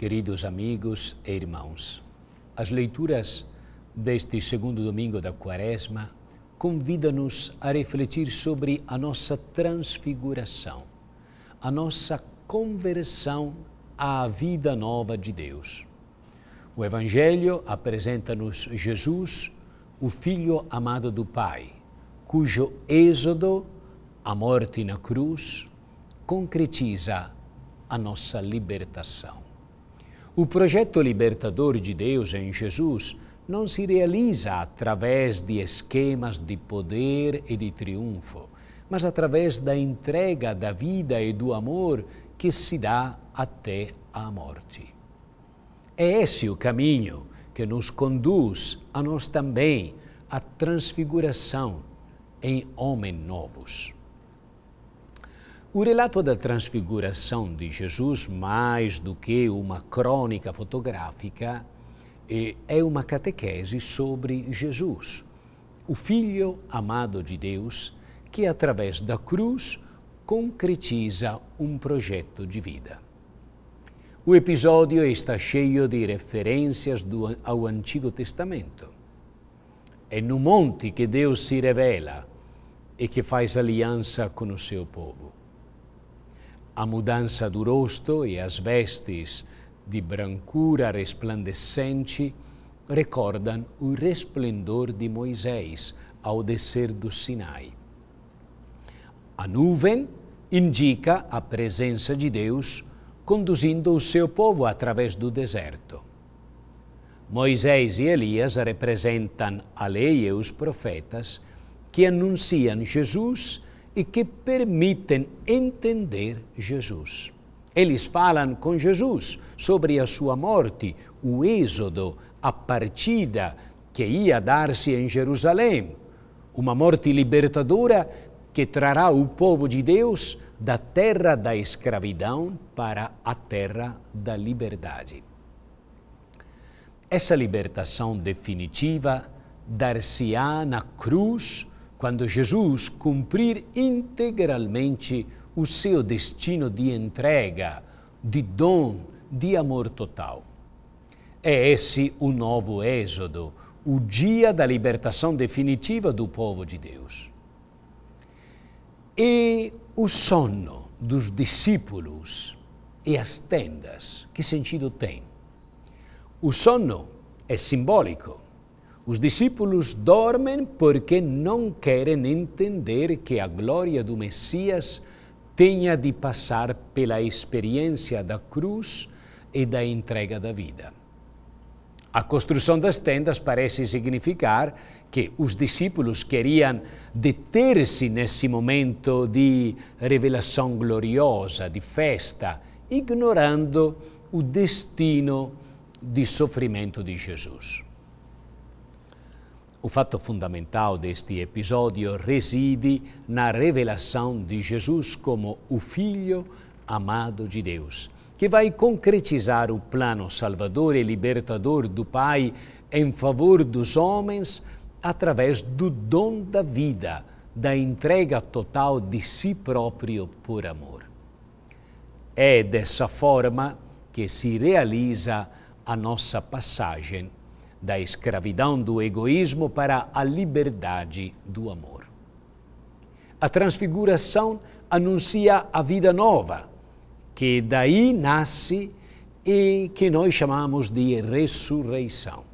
Queridos amigos e irmãos, as leituras deste segundo domingo da Quaresma convidam nos a refletir sobre a nossa transfiguração, a nossa conversão à vida nova de Deus. O Evangelho apresenta-nos Jesus, o Filho amado do Pai, cujo êxodo, a morte na cruz, concretiza a nossa libertação. O projeto libertador de Deus em Jesus não se realiza através de esquemas de poder e de triunfo, mas através da entrega da vida e do amor que se dá até a morte. É esse o caminho que nos conduz a nós também à transfiguração em homens novos. O relato da transfiguração de Jesus, mais do que uma crônica fotográfica, é, é uma catequese sobre Jesus, o Filho amado de Deus, que através da cruz concretiza um projeto de vida. O episódio está cheio de referências do, ao Antigo Testamento. É no monte que Deus se revela e que faz aliança com o seu povo a mudança do rosto e as vestes de brancura resplandecente recordam o resplendor de Moisés ao descer do Sinai. A nuvem indica a presença de Deus conduzindo o seu povo através do deserto. Moisés e Elias representam a lei e os profetas que anunciam Jesus e que permitem entender Jesus. Eles falam com Jesus sobre a sua morte, o êxodo, a partida que ia dar-se em Jerusalém, uma morte libertadora que trará o povo de Deus da terra da escravidão para a terra da liberdade. Essa libertação definitiva dar-se-á na cruz quando Jesus cumprir integralmente o seu destino de entrega, de dom, de amor total. É esse o novo Êxodo, o dia da libertação definitiva do povo de Deus. E o sono dos discípulos e as tendas, que sentido tem? O sono é simbólico. Os discípulos dormem porque não querem entender que a glória do Messias tenha de passar pela experiência da cruz e da entrega da vida. A construção das tendas parece significar que os discípulos queriam deter-se nesse momento de revelação gloriosa, de festa, ignorando o destino de sofrimento de Jesus. O fato fundamental deste episódio reside na revelação de Jesus como o Filho amado de Deus, que vai concretizar o plano salvador e libertador do Pai em favor dos homens através do dom da vida, da entrega total de si próprio por amor. É dessa forma que se realiza a nossa passagem da escravidão do egoísmo para a liberdade do amor. A transfiguração anuncia a vida nova, que daí nasce e que nós chamamos de ressurreição.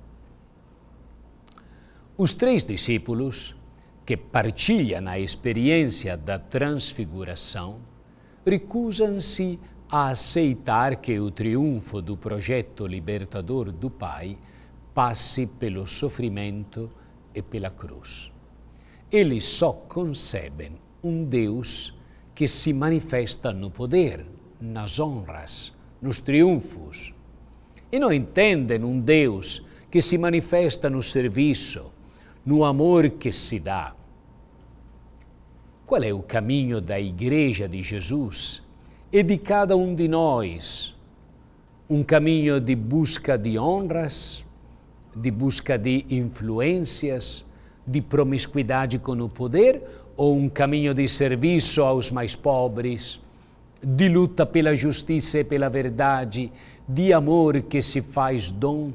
Os três discípulos, que partilham a experiência da transfiguração, recusam-se a aceitar que o triunfo do projeto libertador do Pai passi pelo sofrimento e pela cruz. Ele só concebe um Deus que se manifesta no poder, nas honras, nos triunfos. E não entendem um Deus que se manifesta no serviço, no amor que se dá. Qual é o caminho da Igreja de Jesus e de cada um de nós? Um caminho de busca de honras? de busca de influências, de promiscuidade com o poder ou um caminho de serviço aos mais pobres, de luta pela justiça e pela verdade, de amor que se faz dom?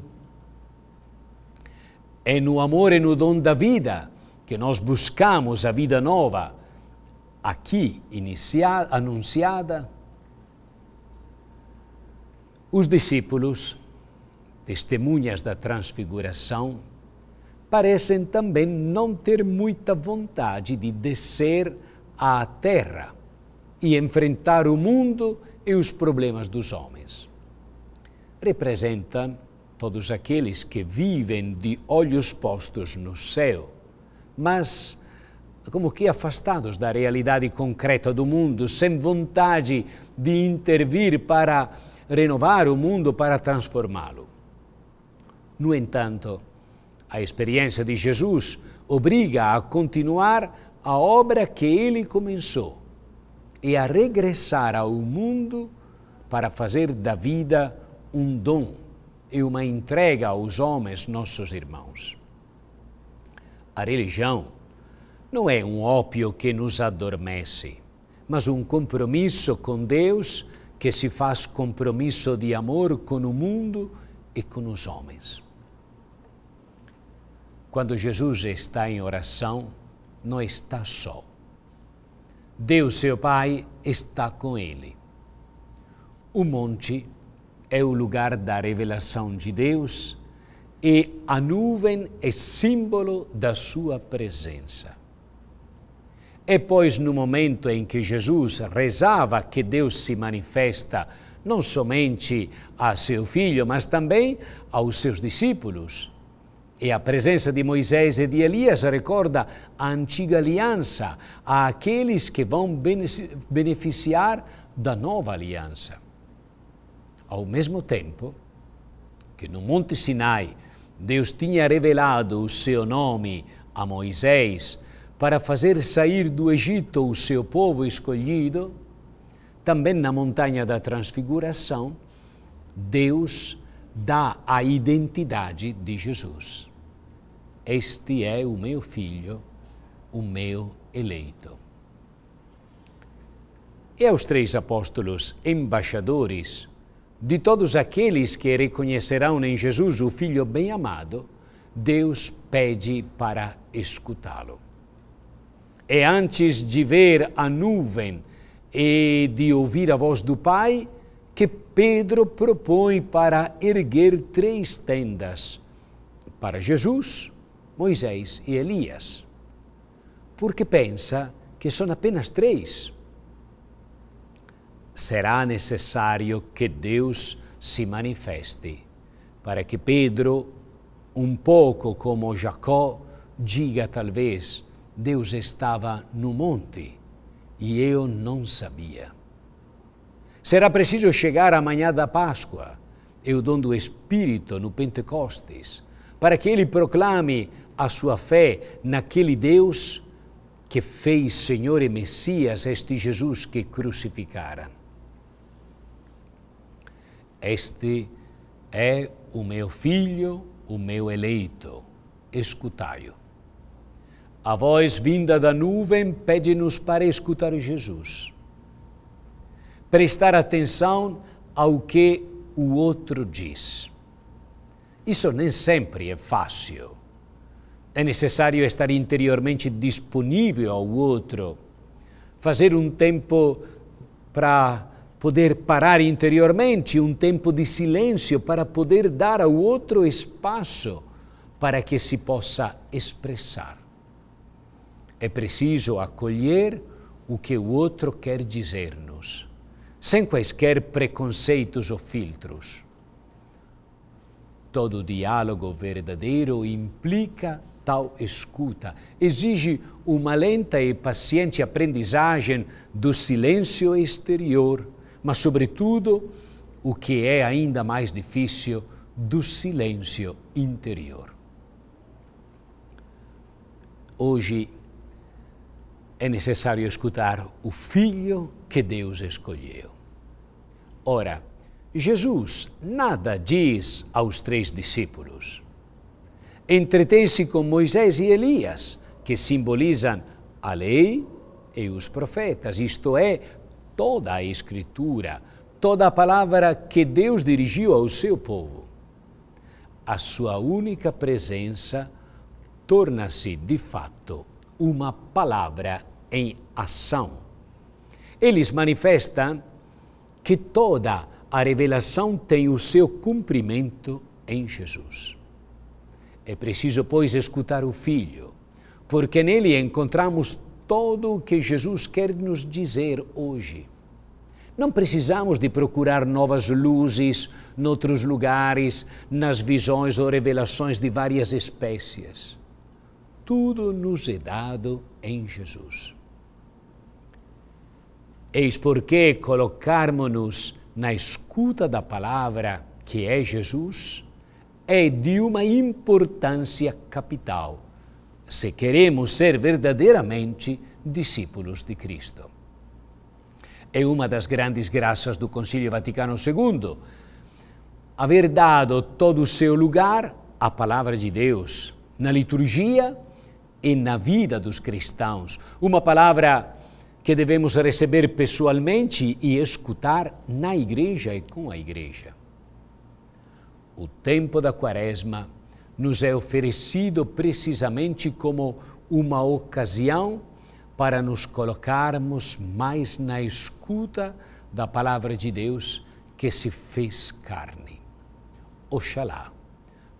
É no amor e no dom da vida que nós buscamos a vida nova, aqui inicia, anunciada. Os discípulos testemunhas da transfiguração, parecem também não ter muita vontade de descer à terra e enfrentar o mundo e os problemas dos homens. Representam todos aqueles que vivem de olhos postos no céu, mas como que afastados da realidade concreta do mundo, sem vontade de intervir para renovar o mundo, para transformá-lo. No entanto, a experiência de Jesus obriga a continuar a obra que ele começou e a regressar ao mundo para fazer da vida um dom e uma entrega aos homens, nossos irmãos. A religião não é um ópio que nos adormece, mas um compromisso com Deus que se faz compromisso de amor com o mundo e com os homens. Quando Jesus está em oração, não está só. Deus, seu Pai, está com ele. O monte é o lugar da revelação de Deus e a nuvem é símbolo da sua presença. E é, pois no momento em que Jesus rezava que Deus se manifesta não somente a seu filho, mas também aos seus discípulos, e a presença de Moisés e de Elias recorda a antiga aliança, àqueles que vão beneficiar da nova aliança. Ao mesmo tempo que no Monte Sinai Deus tinha revelado o seu nome a Moisés para fazer sair do Egito o seu povo escolhido, também na Montanha da Transfiguração, Deus dá a identidade de Jesus. Este é o meu filho, o meu eleito. E aos três apóstolos, embaixadores de todos aqueles que reconhecerão em Jesus o Filho bem-amado, Deus pede para escutá-lo. E é antes de ver a nuvem e de ouvir a voz do Pai, que Pedro propõe para erguer três tendas: para Jesus, Moisés e Elias, porque pensa que são apenas três, Será necessário que Deus se manifeste para que Pedro, um pouco como Jacó, diga talvez: Deus estava no monte e eu não sabia. Será preciso chegar amanhã da Páscoa e o dom do Espírito no Pentecostes para que ele proclame a sua fé naquele Deus que fez Senhor e Messias este Jesus que crucificara. Este é o meu filho, o meu eleito, escutai-o. A voz vinda da nuvem pede-nos para escutar Jesus, prestar atenção ao que o outro diz isso nem sempre é fácil. É necessário estar interiormente disponível ao outro, fazer um tempo para poder parar interiormente, um tempo de silêncio para poder dar ao outro espaço para que se possa expressar. É preciso acolher o que o outro quer dizer-nos, sem quaisquer preconceitos ou filtros. Todo diálogo verdadeiro implica tal escuta. Exige uma lenta e paciente aprendizagem do silêncio exterior, mas, sobretudo, o que é ainda mais difícil, do silêncio interior. Hoje é necessário escutar o filho que Deus escolheu. Ora, Jesus nada diz aos três discípulos. Entretém-se com Moisés e Elias, que simbolizam a lei e os profetas, isto é, toda a Escritura, toda a palavra que Deus dirigiu ao seu povo. A sua única presença torna-se, de fato, uma palavra em ação. Eles manifestam que toda a a revelação tem o seu cumprimento em Jesus. É preciso, pois, escutar o Filho, porque nele encontramos todo o que Jesus quer nos dizer hoje. Não precisamos de procurar novas luzes noutros lugares, nas visões ou revelações de várias espécies. Tudo nos é dado em Jesus. Eis porque colocarmos-nos na escuta da palavra que é Jesus é de uma importância capital se queremos ser verdadeiramente discípulos de Cristo. É uma das grandes graças do Concílio Vaticano II haver dado todo o seu lugar à palavra de Deus na liturgia e na vida dos cristãos. Uma palavra que devemos receber pessoalmente e escutar na igreja e com a igreja. O tempo da Quaresma nos é oferecido precisamente como uma ocasião para nos colocarmos mais na escuta da palavra de Deus que se fez carne. Oxalá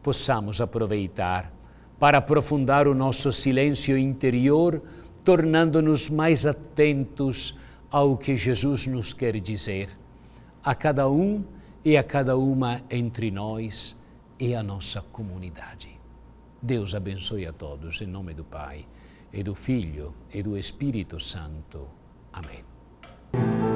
possamos aproveitar para aprofundar o nosso silêncio interior tornando-nos mais atentos ao que Jesus nos quer dizer, a cada um e a cada uma entre nós e a nossa comunidade. Deus abençoe a todos, em nome do Pai, e do Filho, e do Espírito Santo. Amém.